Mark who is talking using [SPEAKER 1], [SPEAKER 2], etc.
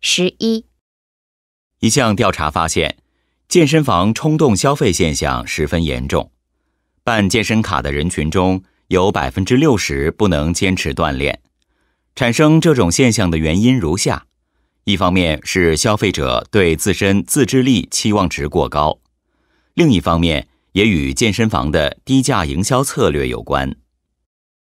[SPEAKER 1] 十一，一项调查
[SPEAKER 2] 发现，健身房冲动消费现象十分严重。办健身卡的人群中有百分之六十不能坚持锻炼。产生这种现象的原因如下：一方面，是消费者对自身自制力期望值过高；另一方面，也与健身房的低价营
[SPEAKER 1] 销策略有关。